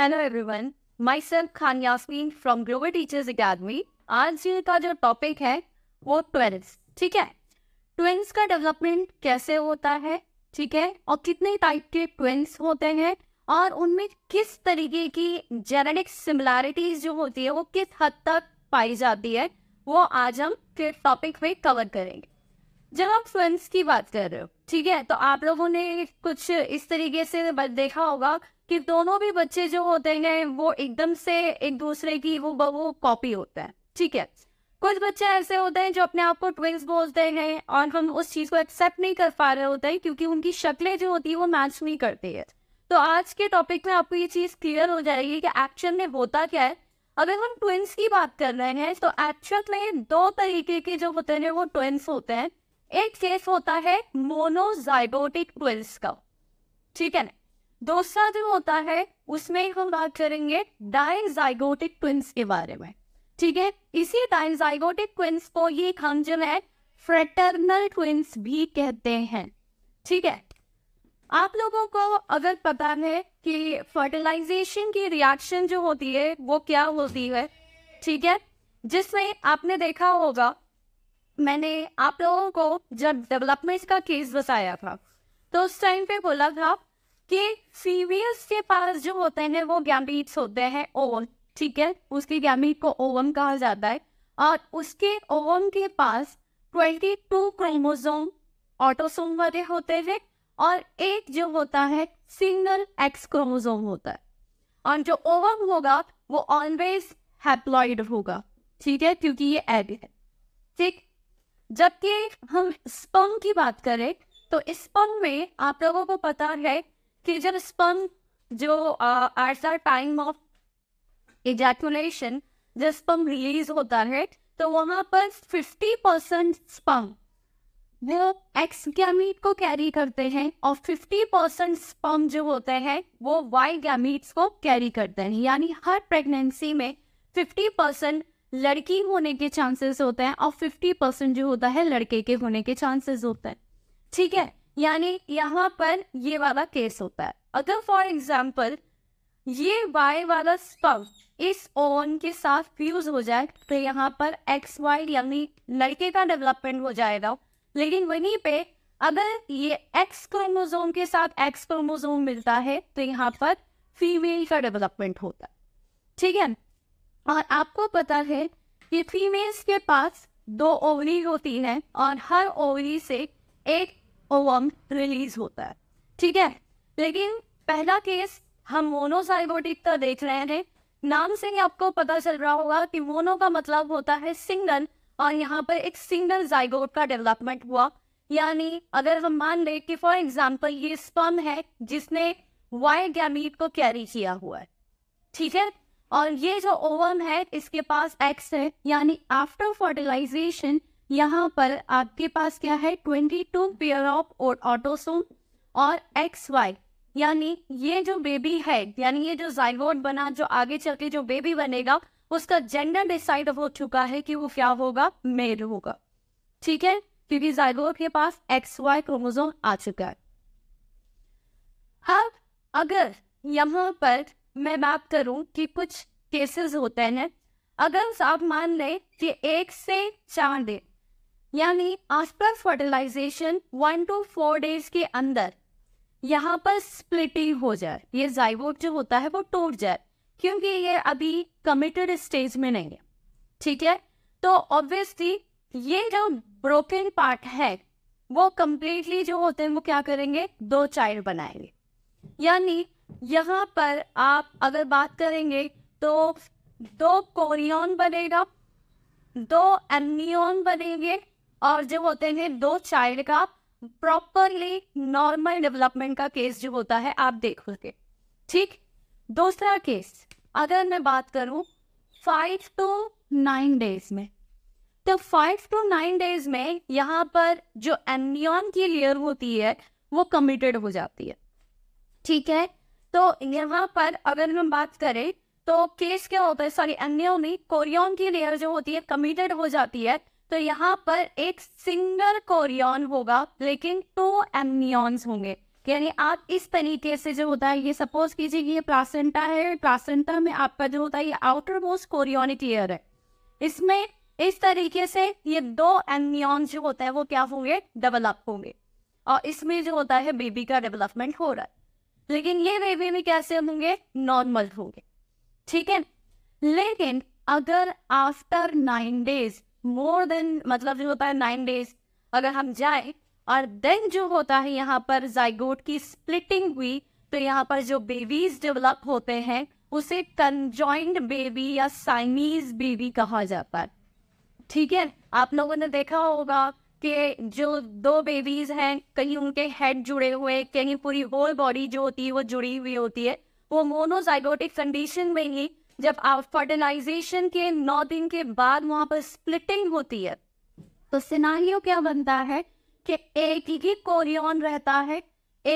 hello everyone my self Khan Yasmeen from Global Teachers Academy आज का जो टॉपिक है वो ट्वेल्थ ठीक है ट्विंस का डेवलपमेंट कैसे होता है ठीक है और कितने टाइप के ट्विंस होते हैं और उनमें किस तरीके की जेनेटिक सिमिलैरिटीज जो होती है वो किस हद तक पाई जाती है वो आज हम फिर टॉपिक में कवर करेंगे जब आप फिल्म की बात कर रहे हो ठीक है तो आप लोगों ने कुछ इस तरीके से देखा होगा कि दोनों भी बच्चे जो होते हैं वो एकदम से एक दूसरे की वो वो कॉपी होता है ठीक है कुछ बच्चे ऐसे होते हैं जो अपने आप को ट्विंस बोलते हैं और हम उस चीज को एक्सेप्ट नहीं कर पा रहे होते हैं क्योंकि उनकी शक्लें जो होती है वो मैच नहीं करती है तो आज के टॉपिक में आपको ये चीज क्लियर हो जाएगी कि एक्चुअल में होता क्या है अगर हम ट्विंस की बात कर रहे हैं तो एक्चुअल में दो तरीके के जो होते हैं वो ट्विंस होते हैं एक केस होता है मोनोजाइबोटिक ट्विल्स का ठीक है ना दूसरा जो होता है उसमें हम बात करेंगे डाइजाइगोटिक ट्विंस के बारे में ठीक है इसी डाइजाइगोटिक ट्विंस को ये हम जो है फ्रेटरनल ट्विंस भी कहते हैं ठीक है आप लोगों को अगर पता है कि फर्टिलाइजेशन की रिएक्शन जो होती है वो क्या होती है ठीक है जिसमें आपने देखा होगा मैंने आप लोगों को जब डेवलपमेंट का केस बताया था तो उस टाइम पे बोला था कि सीवीएस के पास जो होते हैं वो गैम्बीट्स होते हैं ओवन ठीक है उसके गैमीट को ओवम कहा जाता है और उसके ओवम के पास ट्वेंटी टू क्रोमोजोम ऑटोसोम वाले होते हैं और एक जो होता है सिंगल एक्स क्रोमोजोम होता है और जो ओवम होगा वो ऑलवेज हैप्लॉइड होगा ठीक है क्योंकि ये एड है ठीक जबकि हम स्पम की बात करें तो स्पम में आप लोगों को पता है कि जब स्पम जो at the time of ejaculation जब स्पम रिलीज होता है तो वहां पर फिफ्टी परसेंट स्पम वो एक्स गैमीट को कैरी करते हैं और फिफ्टी परसेंट स्पम जो होते हैं वो वाई गैमीट्स को कैरी करते हैं यानी हर प्रेगनेंसी में फिफ्टी परसेंट लड़की होने के चांसेस होते हैं और फिफ्टी परसेंट जो होता है लड़के के होने के चांसेस होते हैं ठीक है यानी यहाँ पर ये वाला केस होता है अगर फॉर एग्जाम्पल ये वाई वाला स्पम इस ओन के साथ फ्यूज हो जाए तो यहाँ पर एक्स वाई यानी लड़के का डेवलपमेंट हो जाएगा लेकिन वहीं पे अगर ये एक्स क्रोमोजोम के साथ एक्स क्रोमोजोम मिलता है तो यहाँ पर फीमेल का डेवलपमेंट होता है ठीक है और आपको पता है कि फीमेल्स के पास दो ओवरी होती है और हर ओवरी से एक ओवम रिलीज होता है ठीक है लेकिन पहला केस हम मोनोसाइगोटिक का देख रहे हैं नाम से ही आपको पता चल रहा होगा कि मोनो का मतलब होता है सिंगल और यहाँ पर एक सिंगल जाइगोट का डेवलपमेंट हुआ यानी अगर हम मान लें कि फॉर एग्जाम्पल ये स्पर्म है जिसने वाई गैमीट को कैरी किया हुआ है ठीक है और ये जो ओवम है इसके पास एक्स है यानी आफ्टर फर्टिलाइजेशन यहाँ पर आपके पास क्या है twenty two pair of autosome और एक्स वाई यानी ये जो बेबी है यानी ये जो जाइवोट बना जो आगे चल के जो बेबी बनेगा उसका जेंडर डिसाइड हो चुका है कि वो क्या होगा मेल होगा ठीक है क्योंकि जाइवोट के पास एक्स वाई क्रोमोजोम आ चुका है अब अगर यहां पर मैं बात करूं कि कुछ केसेस होते हैं अगर आप मान लें कि एक से चार दिन यानी after fertilisation one two four days के अंदर यहाँ पर स्प्लिटिंग हो जाए ये जाइवोट जो होता है वो टूट जाए क्योंकि ये अभी कमिटेड स्टेज में नहीं है ठीक है तो ऑब्वियसली ये जो ब्रोकन पार्ट है वो कम्प्लीटली जो होते हैं वो क्या करेंगे दो चाइल्ड बनाएंगे यानी यहाँ पर आप अगर बात करेंगे तो दो कोरियन बनेगा दो एमनियन बनेंगे और जो होते हैं दो चाइल्ड का प्रॉपरली नॉर्मल डेवलपमेंट का केस जो होता है आप देखोगे ठीक दूसरा केस अगर मैं बात करूं फाइव टू नाइन डेज में तो फाइव टू नाइन डेज में यहां पर जो एमनियन की लेयर होती है वो कमिटेड हो जाती है ठीक है तो यहाँ पर अगर हम बात करें तो केस क्या होता है सॉरी अन्यों में कोरियन की लेयर जो होती है कमिटेड हो जाती है तो यहाँ पर एक सिंगल कोरियन होगा लेकिन टू एमनियॉन्स होंगे यानी आप इस तरीके से जो होता है ये सपोज कीजिए कि ये प्लासेंटा है प्लासेंटा में आपका जो होता है ये आउटर मोस्ट कोरियोनिक लेयर है इसमें इस तरीके से ये दो एमनियॉन जो होता है वो क्या होंगे डेवलप होंगे और इसमें जो होता है बेबी का डेवलपमेंट हो रहा है लेकिन ये बेबी भी कैसे होंगे नॉर्मल होंगे ठीक है लेकिन अगर after nine days more than मतलब जो होता है नाइन डेज अगर हम जाए और देन जो होता है यहाँ पर जाइगोट की स्प्लिटिंग हुई तो यहाँ पर जो बेबीज डेवलप होते हैं उसे कंजॉइंड बेबी या साइनीज बेबी कहा जाता है ठीक है आप लोगों ने देखा होगा के जो दो बेबीज हैं कहीं उनके हेड जुड़े हुए कहीं पूरी होल बॉडी जो होती है वो जुड़ी हुई होती है वो मोनोजाइगोटिक कंडीशन में ही जब फर्टिलाइजेशन के नौ दिन के बाद वहां पर स्प्लिटिंग होती है तो सिनारियो क्या बनता है कि एक ही कोरियन रहता है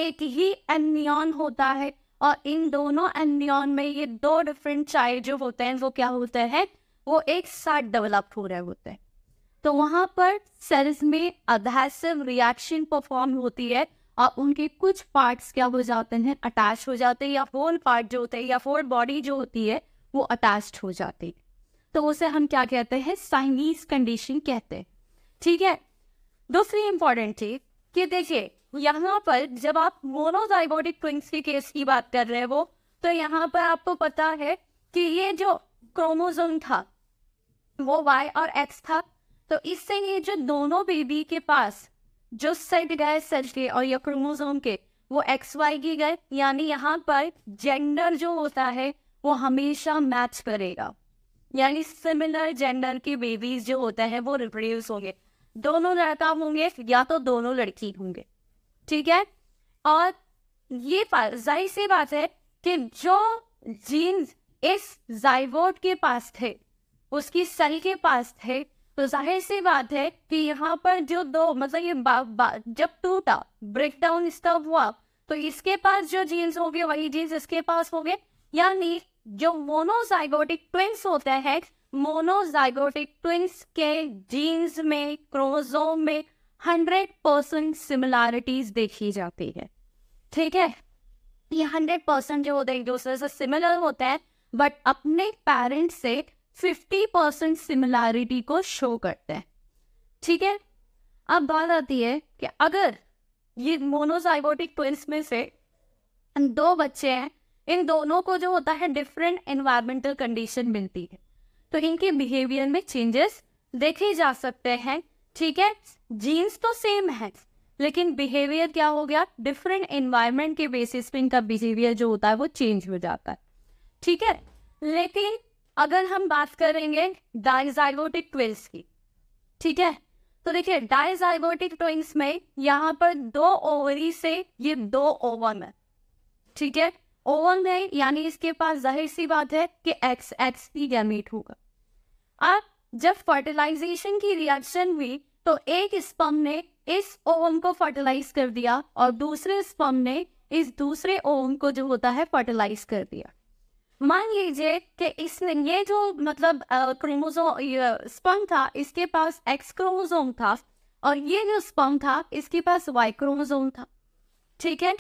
एक ही एनियन होता है और इन दोनों एनियन में ये दो डिफरेंट चाइल्ड जो होते हैं वो क्या होते हैं वो एक साथ डेवलप हो रहे होते हैं तो वहां पर सेल्स में अधेसिव रिएक्शन परफॉर्म होती है और उनके कुछ पार्ट्स क्या हो जाते हैं अटैच हो जाते हैं या होल पार्ट जो होते हैं या होल बॉडी जो होती है वो अटैच हो जाती है तो उसे हम क्या कहते हैं साइनीज कंडीशन कहते हैं ठीक है दूसरी इंपॉर्टेंट चीज कि देखिए यहाँ पर जब आप मोनोजाइबोटिक ट्विंग्स के केस की बात कर रहे हो तो यहाँ पर आपको पता है कि ये जो क्रोमोजोम था वो वाई और एक्स था तो इससे ये जो दोनों बेबी के पास जो सेट गए सेट के और या क्रोमोजोम के वो एक्स वाई के गए यानी यहाँ पर जेंडर जो होता है वो हमेशा मैच करेगा यानी सिमिलर जेंडर के बेबीज जो होते हैं वो रिप्रोड्यूस होंगे दोनों लड़का होंगे या तो दोनों लड़की होंगे ठीक है और ये जाहिर सी बात है कि जो जीन्स इस जाइवोट के पास थे उसकी सेल के पास थे तो जाहिर सी बात है कि यहाँ पर जो दो मतलब ये बा, बा, जब टूटा ब्रेक डाउन स्टॉप हुआ तो इसके पास जो जीन्स होगी वही जीन्स इसके पास होंगे यानी जो मोनोजाइगोटिक ट्विंस होते हैं मोनोजाइगोटिक ट्विंस के जीन्स में क्रोमोसोम में हंड्रेड परसेंट सिमिलरिटीज देखी जाती है ठीक है ये हंड्रेड परसेंट जो होते हैं एक दूसरे से सिमिलर होते हैं बट अपने पेरेंट्स से फिफ्टी परसेंट सिमिलैरिटी को शो करते हैं ठीक है अब बात आती है कि अगर ये मोनोजाइबोटिक ट्विंस में से दो बच्चे हैं इन दोनों को जो होता है डिफरेंट एनवायरमेंटल कंडीशन मिलती है तो इनके बिहेवियर में चेंजेस देखे जा सकते हैं ठीक है जीन्स तो सेम है लेकिन बिहेवियर क्या हो गया डिफरेंट एनवायरमेंट के बेसिस पे इनका बिहेवियर जो होता है वो चेंज हो जाता है ठीक है लेकिन अगर हम बात करेंगे डायजाइगोटिक ट्विंस की ठीक है तो देखिए डायजाइगोटिक ट्विंस में यहाँ पर दो ओवरी से ये दो ओवन है ठीक है ओवन में यानी इसके पास जाहिर सी बात है कि एक्स एक्स ही गैमेट होगा अब जब फर्टिलाइजेशन की रिएक्शन हुई तो एक स्पम ने इस ओवन को फर्टिलाइज कर दिया और दूसरे स्पम ने इस दूसरे ओवम को जो होता है फर्टिलाइज कर दिया मान लीजिए कि इसने ये जो मतलब क्रोमोजोम स्पर्म था इसके पास एक्स क्रोमोजोम था और ये जो स्पर्म था इसके पास वाई क्रोमोजोम था ठीक है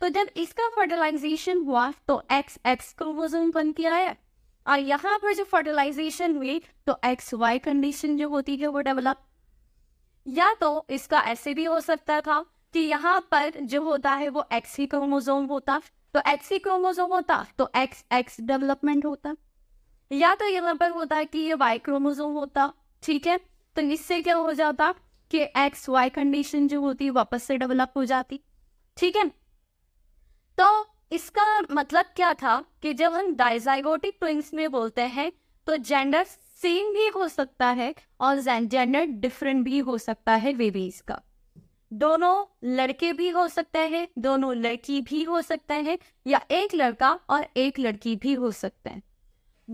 तो जब इसका फर्टिलाइजेशन हुआ तो एक्स एक्स क्रोमोजोम बन के आया और यहाँ पर जो फर्टिलाइजेशन हुई तो एक्स वाई कंडीशन जो होती है वो डेवलप या तो इसका ऐसे भी हो सकता था कि यहाँ पर जो होता है वो एक्स ही क्रोमोजोम होता तो एक्स ही क्रोमोजोम होता तो एक्स एक्स डेवलपमेंट होता या तो यहाँ पर होता कि ये वाई क्रोमोजोम होता ठीक है तो इससे क्या हो जाता कि एक्स वाई कंडीशन जो होती है वापस से डेवलप हो जाती ठीक है तो इसका मतलब क्या था कि जब हम डाइजाइगोटिक ट्विंग्स में बोलते हैं तो जेंडर सेम भी हो सकता है और जेंडर डिफरेंट भी हो सकता है बेबीज का दोनों लड़के भी हो सकते हैं दोनों लड़की भी हो सकते हैं या एक लड़का और एक लड़की भी हो सकते हैं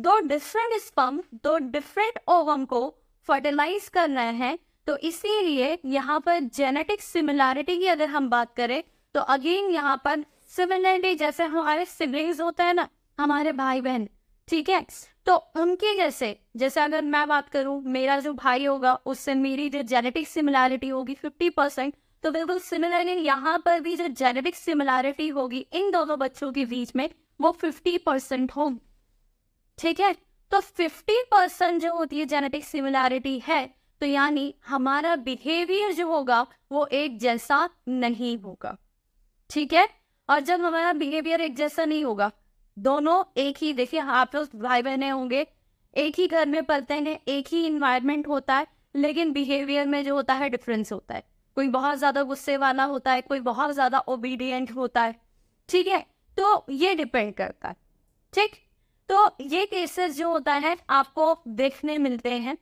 दो डिफरेंट स्पम दो डिफरेंट ओवम को फर्टिलाइज कर रहे हैं तो इसीलिए यहाँ पर जेनेटिक सिमिलैरिटी की अगर हम बात करें तो अगेन यहाँ पर सिमिलरिटी जैसे हमारे सिबलिंग्स होते हैं ना हमारे भाई बहन ठीक है तो उनके जैसे जैसे अगर मैं बात करूं मेरा जो भाई होगा उससे मेरी जो जेनेटिक सिमिलैरिटी होगी फिफ्टी परसेंट तो बिल्कुल सिमिलरली यहाँ पर भी जो जेनेटिक सिमिलैरिटी होगी इन दोनों बच्चों के बीच में वो फिफ्टी परसेंट होगी ठीक है तो फिफ्टी परसेंट जो होती है जेनेटिक सिमिलैरिटी है तो यानी हमारा बिहेवियर जो होगा वो एक जैसा नहीं होगा ठीक है और जब हमारा बिहेवियर एक जैसा नहीं होगा दोनों एक ही देखिए आप लोग भाई बहने होंगे एक ही घर में पलते हैं एक ही इन्वायरमेंट होता है लेकिन बिहेवियर में जो होता है डिफरेंस होता है कोई बहुत ज्यादा गुस्से वाला होता है कोई बहुत ज्यादा ओबीडियंट होता है ठीक है तो ये डिपेंड करता है ठीक तो ये केसेस जो होता है आपको देखने मिलते हैं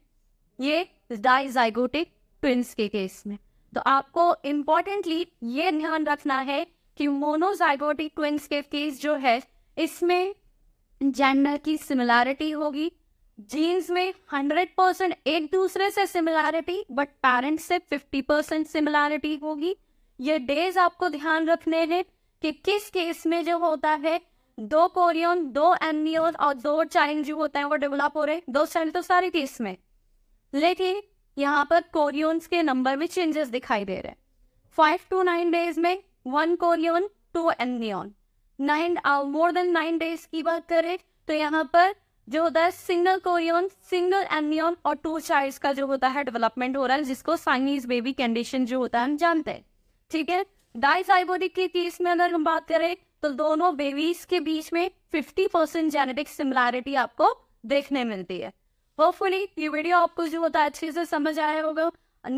ये डाइजाइगोटिक ट्विंस के केस में तो आपको इम्पोर्टेंटली ये ध्यान रखना है कि मोनोजाइगोटिक ट्विंस के केस जो है इसमें जेंडर की सिमिलैरिटी होगी जीन्स में 100 परसेंट एक दूसरे से सिमिलैरिटी बट पेरेंट्स से 50 परसेंट सिमिलैरिटी होगी ये डेज आपको ध्यान रखने हैं कि किस केस में जो होता है दो कोरियन दो एमनियन और दो चाइन जो होता है वो डेवलप हो रहे दो चाइल्ड तो सारे केस में लेकिन यहाँ पर कोरियंस के नंबर में चेंजेस दिखाई दे रहे हैं फाइव टू नाइन डेज में one chorion two amnion nine more than nine days की बात करें तो यहाँ पर जो होता है सिंगल कोरियन सिंगल एमियन और टू चाइल्ड का जो होता है डेवलपमेंट हो रहा है जिसको साइनीज बेबी कंडीशन जो होता है हम जानते हैं ठीक है डाइसाइबोटिक के केस में अगर हम बात करें तो दोनों बेबीज के बीच में 50 परसेंट जेनेटिक सिमिलैरिटी आपको देखने मिलती है होपफुली ये वीडियो आपको जो होता है अच्छे से समझ आया होगा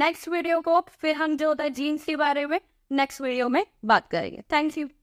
नेक्स्ट वीडियो को फिर हम जो होता है जीन्स के बारे में नेक्स्ट वीडियो में बात करेंगे थैंक यू